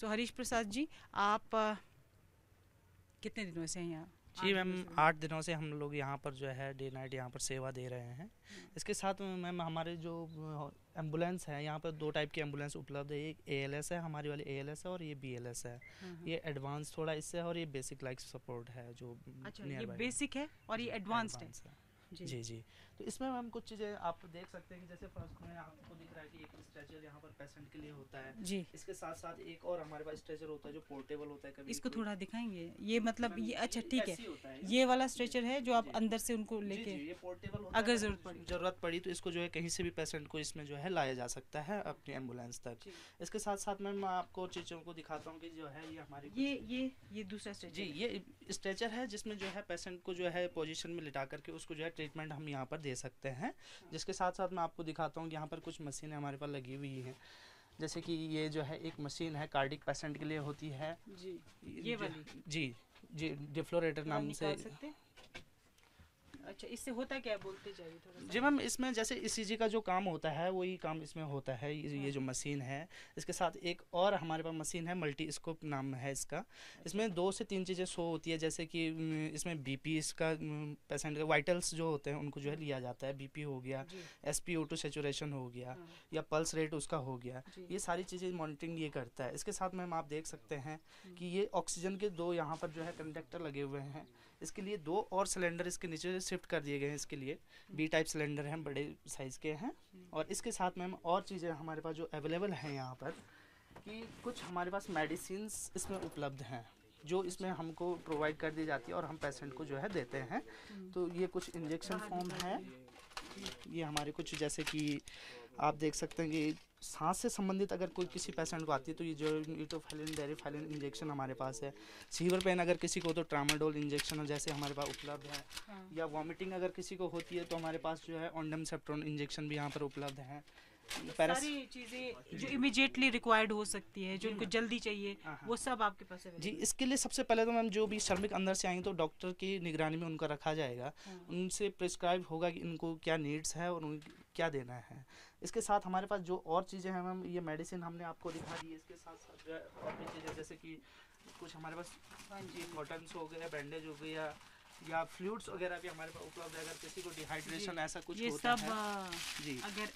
सो हरीश प्रसाद जी आप uh, कितने दिनों से हैं यहाँ जी मैम आठ दिनों से हम लोग यहाँ पर जो है डे नाइट यहाँ पर सेवा दे रहे हैं हम्म। इसके साथ मैम हमारे जो एम्बुलेंस है यहाँ पर दो टाइप की एम्बुलेंस उपलब्ध है एक एएलएस है हमारी वाली एएलएस है और ये बीएलएस है ये एडवांस थोड़ा इससे है और ये बेसिक लाइक सपोर्ट है जो अच्छा, ये बेसिक है और ये एडवांस है जी जी तो इसमें मैम कुछ चीज़ें आप देख सकते हैं कि जैसे फर्स्ट में आपको दिख रहा है कि एक स्ट्रेचर यहाँ पर पेशेंट के लिए होता है जी इसके साथ साथ एक और हमारे पास स्ट्रेचर होता है जो पोर्टेबल होता है कभी इसको थोड़ा दिखाएंगे ये मतलब ये अच्छा ठीक है ये वाला स्ट्रेचर है जो आप अंदर से उनको लेके पोर्टेबल अगर जरूरत जरूरत पड़ी तो इसको जो है कहीं से भी पेशेंट को इसमें जो है लाया जा सकता है अपने एम्बुलेंस तक इसके साथ साथ मैम मैं आपको चीज़ों को दिखाता हूँ की जो है ये हमारे ये ये ये दूसरा स्ट्रेचर जी ये स्ट्रेचर है जिसमें जो है पेशेंट को जो है पोजिशन में लिटा करके उसको जो है ट्रीटमेंट हम यहाँ पर दे सकते हैं जिसके साथ साथ मैं आपको दिखाता हूँ यहाँ पर कुछ मशीनें हमारे पास लगी हुई हैं जैसे कि ये जो है एक मशीन है कार्डिक पेशेंट के लिए होती है जी ये वाली जी जी डिफ्लोरेटर नाम से अच्छा इससे होता क्या है बोलते जाइए थोड़ा जी मैम इसमें जैसे ई का जो काम होता है वही काम इसमें होता है हाँ। ये जो मशीन है इसके साथ एक और हमारे पास मशीन है मल्टी स्कोप नाम है इसका इसमें अच्छा। दो से तीन चीज़ें शो होती है जैसे कि इसमें बी पी इसका पेशेंट वाइटल्स जो होते हैं उनको जो है लिया जाता है बी पी हो गया S P O two saturation हो गया हाँ। या पल्स रेट उसका हो गया ये सारी चीज़ें मॉनिटरिंग ये करता है इसके साथ मैम आप देख सकते हैं हाँ। कि ये ऑक्सीजन के दो यहाँ पर जो है कंडक्टर लगे हुए हैं इसके लिए दो और सिलेंडर इसके नीचे शिफ्ट कर दिए गए हैं इसके लिए बी टाइप सिलेंडर हैं बड़े साइज़ के हैं और इसके साथ मैम और चीज़ें हमारे पास जो अवेलेबल हैं यहाँ पर कि कुछ हमारे पास मेडिसिन इसमें उपलब्ध हैं जो इसमें हमको प्रोवाइड कर दी जाती है और हम पेशेंट को जो है देते हैं तो ये कुछ इंजेक्शन फॉर्म है ये हमारे कुछ जैसे कि आप देख सकते हैं कि सांस से संबंधित अगर कोई किसी पेशेंट को आती है तो ये जो यूटोफैलिन डेरीफैलिन इंजेक्शन हमारे पास है सीवर पेन अगर किसी को तो ट्रामाडोल इंजेक्शन जैसे हमारे पास उपलब्ध है हाँ। या वॉमिटिंग अगर किसी को होती है तो हमारे पास जो है ऑनडम सेप्ट्रोन इंजेक्शन भी यहाँ पर उपलब्ध है सारी चीज़ें जो इमिजिएटली रिक्वायर्ड हो सकती है जो उनको जल्दी चाहिए हाँ, हाँ। वो सब आपके पास है जी इसके लिए सबसे पहले तो मैम जो भी श्रमिक अंदर से आएंगे तो डॉक्टर की निगरानी में उनका रखा जाएगा हाँ। उनसे प्रिस्क्राइब होगा कि इनको क्या नीड्स है और उनको क्या देना है इसके साथ हमारे पास जो और चीज़ें हैं मैम ये मेडिसिन हमने आपको दिखा दी है इसके साथ और भी चीज़ें जैसे कि कुछ हमारे पास कॉटन हो गया बैंडेज हो गया या फ्लूड्स वगैरह भी हमारे पास उपलब्ध है अगर किसी को डिहाइड्रेशन ऐसा कुछ ये होता सब है जी अगर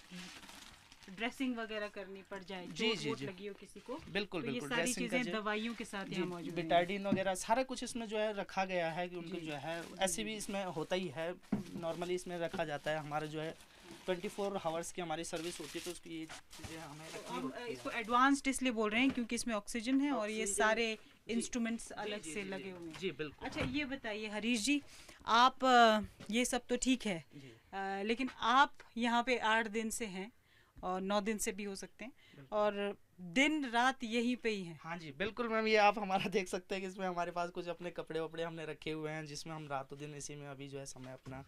ड्रेसिंग वगैरह करनी पड़ जाए जी जी जी लगी हो किसी को बिल्कुल तो बिल्कुल ये सारी चीजें दवाइयों के साथ यहाँ मौजूद बिटाडिन वगैरह सारा कुछ इसमें जो है रखा गया है कि उनको जो है ऐसे भी इसमें होता ही है नॉर्मली इसमें रखा जाता है हमारा जो है 24 hours की हमारी सर्विस होती है तो उसकी ये चीज़ें हमें तो इसको एडवांस्ड इसलिए बोल रहे हैं क्योंकि इसमें ऑक्सीजन है और ये सारे इंस्ट्रूमेंट्स अलग जी, से जी, लगे हुए हैं जी बिल्कुल अच्छा ये बताइए हरीश जी आप ये सब तो ठीक है आ, लेकिन आप यहाँ पे आठ दिन से हैं और नौ दिन से भी हो सकते हैं और दिन रात यहीं पे ही है हाँ जी बिल्कुल मैम ये आप हमारा देख सकते हैं कि इसमें हमारे पास कुछ अपने कपड़े वपड़े हमने रखे हुए हैं जिसमें हम रातों दिन इसी में अभी जो है समय अपना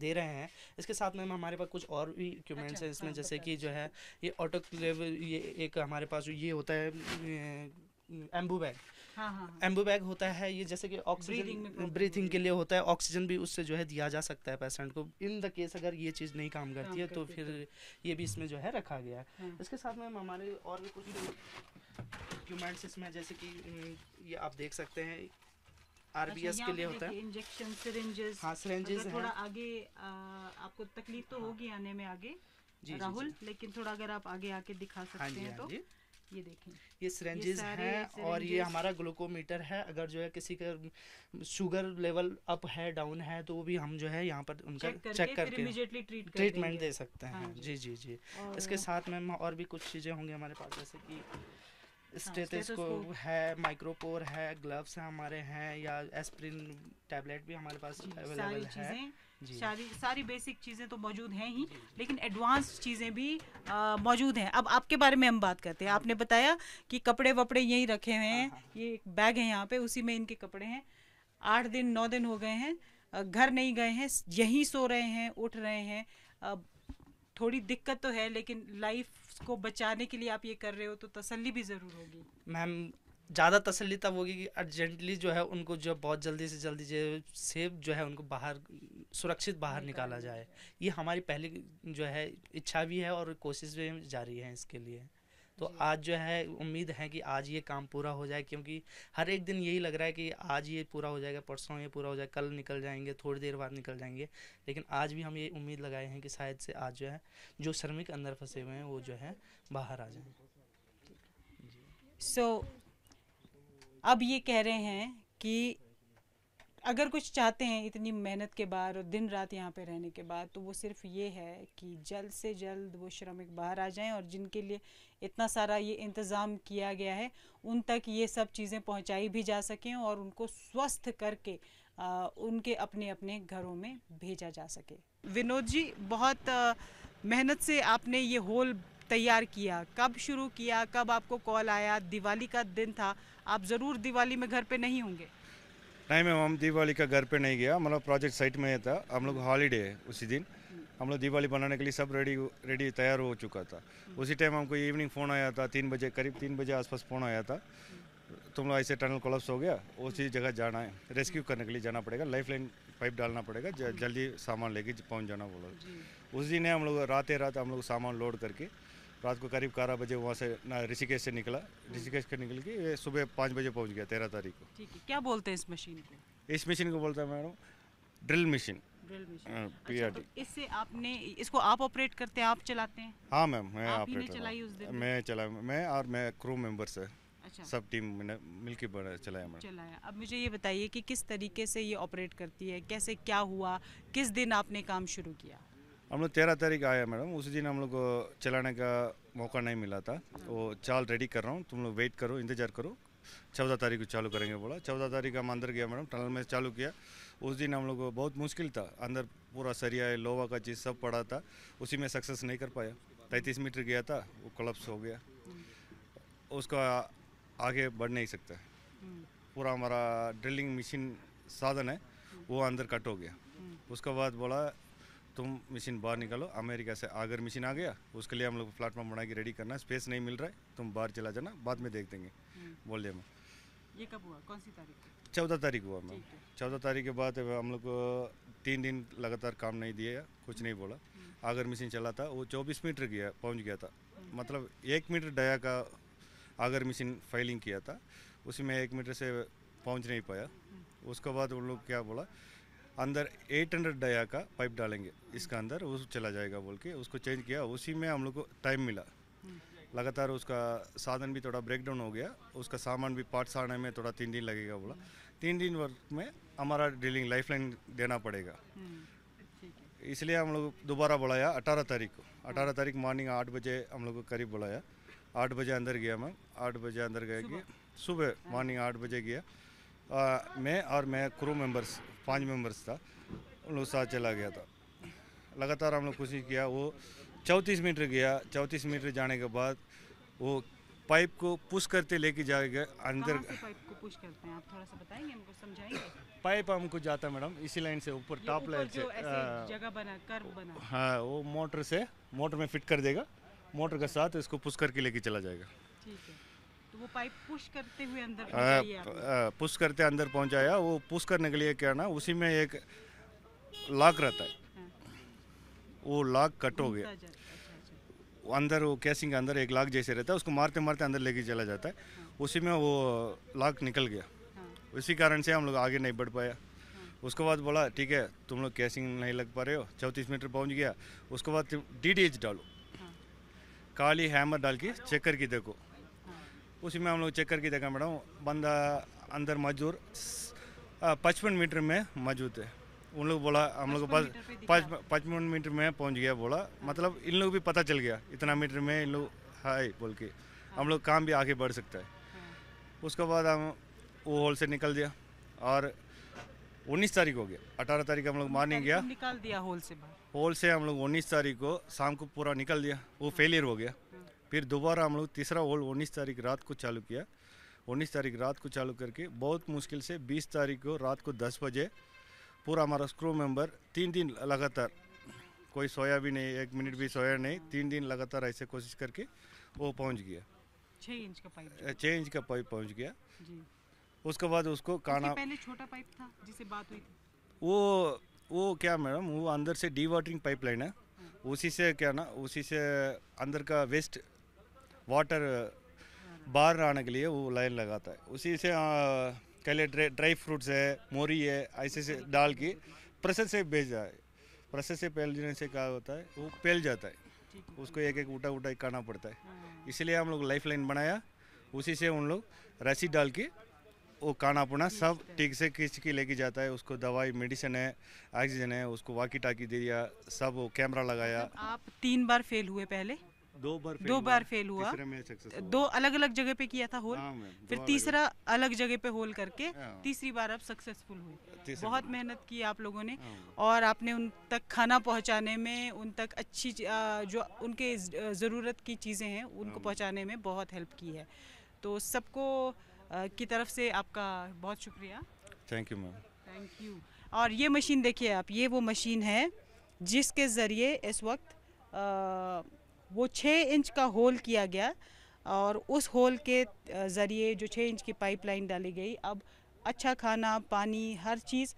दे रहे हैं इसके साथ में हमारे पास कुछ और भी इक्विपमेंट्स अच्छा, हैं इसमें हाँ, जैसे कि जो है ये ऑटो ये एक हमारे पास ये होता है एम्बू बैग हाँ, हाँ, हाँ। एम्बू बैग होता है ये जैसे कि ऑक्सीजन ब्रीथिंग के लिए होता है ऑक्सीजन भी उससे जो है दिया जा सकता है पेशेंट को इन द केस अगर ये चीज़ नहीं काम करती है तो फिर तो। ये भी इसमें जो है रखा गया है इसके साथ में हमारे और भी कुछ डॉक्यूमेंट्स इसमें जैसे कि ये आप देख सकते हैं आरबीएस अच्छा, के लिए होता है इंजेक्शन सिरिंजेस हाँ सिरिंजेस थोड़ा आगे आपको तकलीफ तो होगी आने में आगे राहुल लेकिन थोड़ा अगर आप आगे आके दिखा सकते हैं तो ये देखें ये सिरेंजेस हैं और ये हमारा ग्लूकोमीटर है अगर जो है किसी का शुगर लेवल अप है डाउन है तो वो भी हम जो है यहाँ पर उनका चेक करके ट्रीटमेंट दे सकते हैं हाँ हाँ, जी जी जी इसके साथ मैम और भी कुछ चीज़ें होंगी हमारे पास जैसे कि स्टेथोस्कोप हाँ, है माइक्रोपोर है ग्लव्स हैं हमारे हैं या एस्प्रिन टैबलेट भी हमारे पास अवेलेबल है सारी सारी बेसिक चीज़ें तो मौजूद हैं ही लेकिन एडवांस चीज़ें भी मौजूद हैं अब आपके बारे में हम बात करते हैं आपने बताया कि कपड़े वपड़े यहीं रखे हुए हैं हाँ, हाँ। ये एक बैग है यहाँ पे उसी में इनके कपड़े हैं आठ दिन नौ दिन हो गए हैं घर नहीं गए हैं यहीं सो रहे हैं उठ रहे हैं थोड़ी दिक्कत तो है लेकिन लाइफ को बचाने के लिए आप ये कर रहे हो तो तसल्ली भी ज़रूर होगी मैम ज़्यादा तसली तब होगी कि अर्जेंटली जो है उनको जो बहुत जल्दी से जल्दी जो सेफ जो है उनको बाहर सुरक्षित बाहर निकाला जाए ये हमारी पहली जो है इच्छा भी है और कोशिश भी जारी है इसके लिए तो आज जो है उम्मीद है कि आज ये काम पूरा हो जाए क्योंकि हर एक दिन यही लग रहा है कि आज ये पूरा हो जाएगा परसों ये पूरा हो जाएगा कल निकल जाएंगे थोड़ी देर बाद निकल जाएंगे लेकिन आज भी हम ये उम्मीद लगाए हैं कि शायद से आज जो है जो श्रमिक अंदर फंसे हुए हैं वो जो है बाहर आ जाए सो so, अब ये कह रहे हैं कि अगर कुछ चाहते हैं इतनी मेहनत के बाद और दिन रात यहाँ पे रहने के बाद तो वो सिर्फ ये है कि जल्द से जल्द वो श्रमिक बाहर आ जाएं और जिनके लिए इतना सारा ये इंतज़ाम किया गया है उन तक ये सब चीज़ें पहुँचाई भी जा सकें और उनको स्वस्थ करके आ, उनके अपने अपने घरों में भेजा जा सके विनोद जी बहुत मेहनत से आपने ये होल तैयार किया कब शुरू किया कब आपको कॉल आया दिवाली का दिन था आप ज़रूर दिवाली में घर पे नहीं होंगे नहीं मैम हम दिवाली का घर पे नहीं गया हम लोग प्रोजेक्ट साइट में था हम लोग हॉलीडे है उसी दिन हम लोग दिवाली बनाने के लिए सब रेडी रेडी तैयार हो चुका था उसी टाइम हमको इवनिंग फ़ोन आया था तीन बजे करीब तीन बजे आसपास फ़ोन आया था तुम लोग ऐसे टनल कोलप्स हो गया उसी जगह जाना है रेस्क्यू करने के लिए जाना पड़ेगा लाइफ लाइन पाइप डालना पड़ेगा जल्दी सामान लेके पहुँच जाना बोला उस दिन है हम लोग रातें रात हम लोग सामान लोड करके रात को करीब ग्यारह बजे वहाँ से ऋषिकेश से निकला ऋषिकेश के निकल के सुबह पाँच बजे पहुँच गया तेरह तारीख को ठीक है क्या बोलते हैं इस मशीन को इस मशीन को बोलता है मैडम ड्रिल मशीन पी अच्छा, तो इससे आपने इसको आप ऑपरेट करते हैं आप चलाते हैं हाँ मैम मैं ऑपरेट चलाई उस दिन मैं चला मैं और मैं क्रू मेंबर से अच्छा। सब टीम मैंने मिल के चलाया मैंने चलाया अब मुझे ये बताइए कि किस तरीके से ये ऑपरेट करती है कैसे क्या हुआ किस दिन आपने काम शुरू किया हम लोग तेरह तारीख आया मैडम उसी दिन हम लोग को चलाने का मौका नहीं मिला था वो तो चाल रेडी कर रहा हूँ तुम लोग वेट करो इंतजार करो चौदह तारीख को चालू करेंगे बोला चौदह तारीख हम अंदर गया मैडम टनल में चालू किया उस दिन हम लोग को बहुत मुश्किल था अंदर पूरा सरिया है लोहा का चीज़ सब पड़ा था उसी में सक्सेस नहीं कर पाया तैंतीस मीटर गया था वो कोलप्स हो गया उसका आगे बढ़ नहीं सकता पूरा हमारा ड्रिलिंग मशीन साधन है वो अंदर कट हो गया उसके बाद बोला तुम मशीन बाहर निकालो अमेरिका से आगर मशीन आ गया उसके लिए हम लोग प्लेटफॉर्म बना के रेडी करना स्पेस नहीं मिल रहा है तुम बाहर चला जाना बाद में देख देंगे हम्म। बोल दिया मैम ये कब हुआ कौन सी तारीख चौदह तारीख हुआ मैम चौदह तारीख के बाद हम लोग को तीन दिन लगातार काम नहीं दिया कुछ नहीं बोला हम्म। आगर मशीन चला था वो चौबीस मीटर गया पहुँच गया था हम्म। मतलब एक मीटर डया का आगर मशीन फाइलिंग किया था उसी में एक मीटर से पहुँच नहीं पाया उसके बाद उन लोग क्या बोला अंदर 800 डाया का पाइप डालेंगे इसका अंदर वो चला जाएगा बोल के उसको चेंज किया उसी में हम लोग को टाइम मिला लगातार उसका साधन भी थोड़ा ब्रेकडाउन हो गया उसका सामान भी पार्ट्स आने में थोड़ा तीन दिन लगेगा बोला तीन दिन वर्क में हमारा ड्रिलिंग लाइफ लाइन देना पड़ेगा इसलिए हम लोग दोबारा बुलाया अठारह तारीख को अठारह तारीख मॉर्निंग आठ बजे हम लोग को करीब बुलाया आठ बजे अंदर गया मैम आठ बजे अंदर गया कि सुबह मॉर्निंग आठ बजे गया आ, मैं और मैं क्रू मेंबर्स पांच मेंबर्स था उन लोग साथ चला गया था लगातार हम लोग कोशिश किया वो चौंतीस मीटर गया चौंतीस मीटर जाने के बाद वो पाइप को पुश करते लेके जाएगा अंदर पाइप आप थोड़ा सा हमको पाइप हमको जाता है मैडम इसी लाइन से ऊपर टॉप लाइन से हाँ। जगह हाँ वो मोटर से मोटर में फिट कर देगा मोटर के साथ इसको पुश करके लेके चला जाएगा ठीक है वो पाइप पुश करते हुए अंदर पुश करते अंदर पहुंचाया वो पुश करने के लिए क्या ना उसी में एक लॉक रहता है हाँ। वो लॉक कट हो गया अच्छा, अच्छा, अच्छा। अंदर वो कैसिंग के अंदर एक लाख जैसे रहता है उसको मारते मारते अंदर लेके चला जाता है हाँ। उसी में वो लाख निकल गया हाँ। उसी कारण से हम लोग आगे नहीं बढ़ पाया हाँ। उसके बाद बोला ठीक है तुम लोग कैसिंग नहीं लग पा रहे हो चौंतीस मीटर पहुंच गया उसके बाद डी डालो हाँ। काली हैमर डाल के चेक करके देखो उसी में हम लोग चेक करके देखा मैडम बंदा अंदर मजदूर पचपन मीटर में मौजूद है उन लोग बोला हम लोग पास पचपन मीटर में पहुंच गया बोला मतलब इन लोग भी पता चल गया इतना मीटर में इन लोग हाय बोल के हाँ। हम लोग काम भी आगे बढ़ सकता है हाँ। उसके बाद हम वो हॉल से निकल दिया और उन्नीस तारीख हो गया अठारह तारीख हम लोग मॉर्निंग गया निकाल दिया हॉल से हॉल से हम लोग उन्नीस तारीख को शाम को पूरा निकल दिया वो फेलियर हाँ। हो गया फिर दोबारा हम लोग तीसरा होल्ड उन्नीस तारीख रात को चालू किया उन्नीस तारीख रात को चालू करके बहुत मुश्किल से बीस तारीख को रात को दस बजे पूरा हमारा स्क्रू मेंबर तीन दिन लगातार कोई सोया भी नहीं एक मिनट भी सोया नहीं तीन दिन लगातार ऐसे कोशिश करके वो पहुंच गया छः इंच का पाइप छः इंच का पाइप पहुंच गया जी उसके बाद उसको काना पहले छोटा पाइप था जिसे बात हुई थी वो वो क्या मैडम वो अंदर से डी वाटरिंग पाइप लाइन है हाँ। उसी से क्या ना उसी से अंदर का वेस्ट वाटर बाहर uh, आने के लिए वो लाइन लगाता है उसी से कहले ड्राई फ्रूट्स है मोरी है ऐसे से डाल के प्रेशर से भेजा है प्रेशर से फैल से क्या होता है वो फैल जाता है उसको एक एक उठा उठा करना पड़ता है हाँ। इसलिए हम लोग लाइफ लाइन बनाया उसी से उन लोग रस्सी डाल के वो काना पुना सब ठीक से खींच के लेके जाता है उसको दवाई मेडिसिन है ऑक्सीजन है उसको वाकी टाकी दे दिया सब वो कैमरा लगाया मतलब आप तीन बार फेल हुए पहले दो बार फेल दो बार फेल हुआ दो अलग अलग जगह पे किया था होल हाँ, फिर तीसरा अलग जगह पे होल करके हाँ। तीसरी बार आप सक्सेसफुल हुई बहुत मेहनत की आप लोगों ने हाँ, और आपने उन तक खाना पहुंचाने में उन तक अच्छी जो उनके ज़रूरत की चीज़ें हैं उनको पहुंचाने में बहुत हेल्प की है तो सबको की तरफ से आपका बहुत शुक्रिया thank you ma'am thank you और ये मशीन देखिए आप ये वो मशीन है जिसके ज़रिए इस वक्त वो छः इंच का होल किया गया और उस होल के ज़रिए जो छः इंच की पाइपलाइन डाली गई अब अच्छा खाना पानी हर चीज़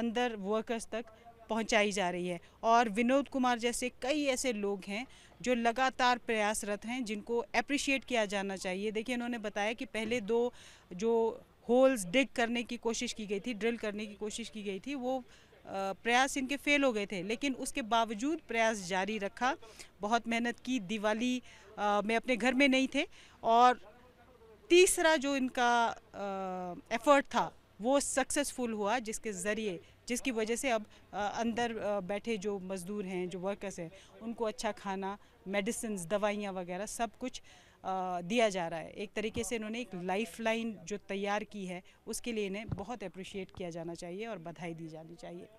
अंदर वर्कर्स तक पहुंचाई जा रही है और विनोद कुमार जैसे कई ऐसे लोग हैं जो लगातार प्रयासरत हैं जिनको अप्रिशिएट किया जाना चाहिए देखिए उन्होंने बताया कि पहले दो जो होल्स डिग करने की कोशिश की गई थी ड्रिल करने की कोशिश की गई थी वो प्रयास इनके फेल हो गए थे लेकिन उसके बावजूद प्रयास जारी रखा बहुत मेहनत की दिवाली में अपने घर में नहीं थे और तीसरा जो इनका एफर्ट था वो सक्सेसफुल हुआ जिसके ज़रिए जिसकी वजह से अब अंदर बैठे जो मज़दूर हैं जो वर्कर्स हैं उनको अच्छा खाना मेडिसिन दवाइयाँ वगैरह सब कुछ दिया जा रहा है एक तरीके से इन्होंने एक लाइफ लाइन जो तैयार की है उसके लिए इन्हें बहुत अप्रिशिएट किया जाना चाहिए और बधाई दी जानी चाहिए